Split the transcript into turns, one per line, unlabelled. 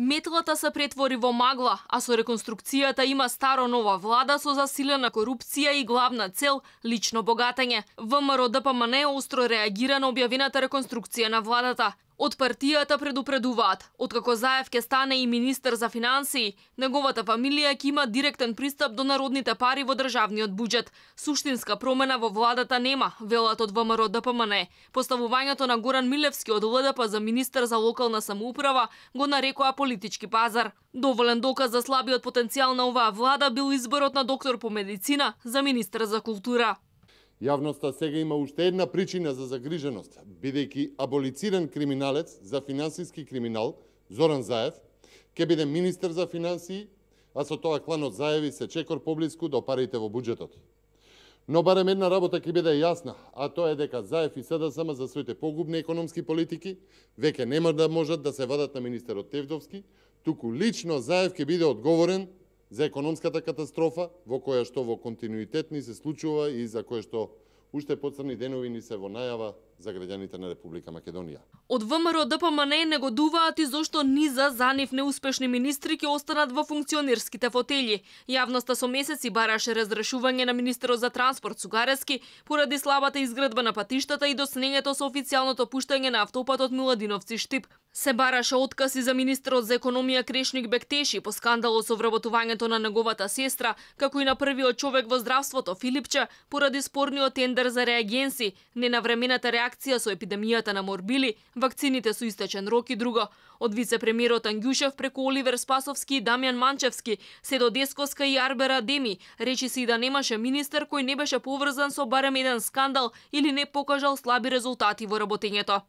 Метлата се претвори во магла, а со реконструкцијата има старо нова влада со засилена корупција и главна цел лично богатење. ВМРО ДПМН остро реагира на објавената реконструкција на владата. Од партијата предупредуваат, откако Заев ке стане и министер за финансии, неговата фамилија ќе има директен пристап до народните пари во државниот буџет. Суштинска промена во владата нема, велат од ВМРО ДПМН. Поставувањето на Горан Милевски од ЛДП за министер за локална самоуправа го нарекоа политички пазар. Доволен доказ за слабиот потенцијал на оваа влада бил изборот на доктор по медицина за министер за култура.
Јавноста сега има уште една причина за загриженост, бидејќи аболициран криминалец за финансиски криминал, Зоран Заев, ке биде министер за финансии, а со тоа кланот Заеви се чекор поблиску до парите во буџетот. Но барем една работа ке биде јасна, а тоа е дека Заев и само за своите погубни економски политики веќе нема да можат да се вадат на министерот Тевдовски, туку лично Заев ке биде одговорен за економската катастрофа, во која што во континуитет ни се случува и за која што уште подсрани денови ни се во најава за граѓаните на Република Македонија.
Од ВМРО ДПМН негодуваат и зошто низа за нив неуспешни министри ќе останат во функционерските фотели. Јавноста со месеци бараше разрешување на министерот за транспорт Сугарески поради слабата изградба на патиштата и доснењето со официјалното пуштање на автопатот Миладиновци Штип. Се бараше отказ и за министерот за економија Крешник Бектеши по скандалот со вработувањето на неговата сестра, како и на првиот човек во здравството Филипче поради спорниот тендер за реагенси, ненавремената реакција реакција со епидемијата на морбили, вакцините со истечен рок и друго. Од вице-премиерот Ангјушев преку Оливер Спасовски и Дамјан Манчевски, се до Дескоска и Арбера Деми, речи и да немаше министер кој не беше поврзан со барем еден скандал или не покажал слаби резултати во работењето.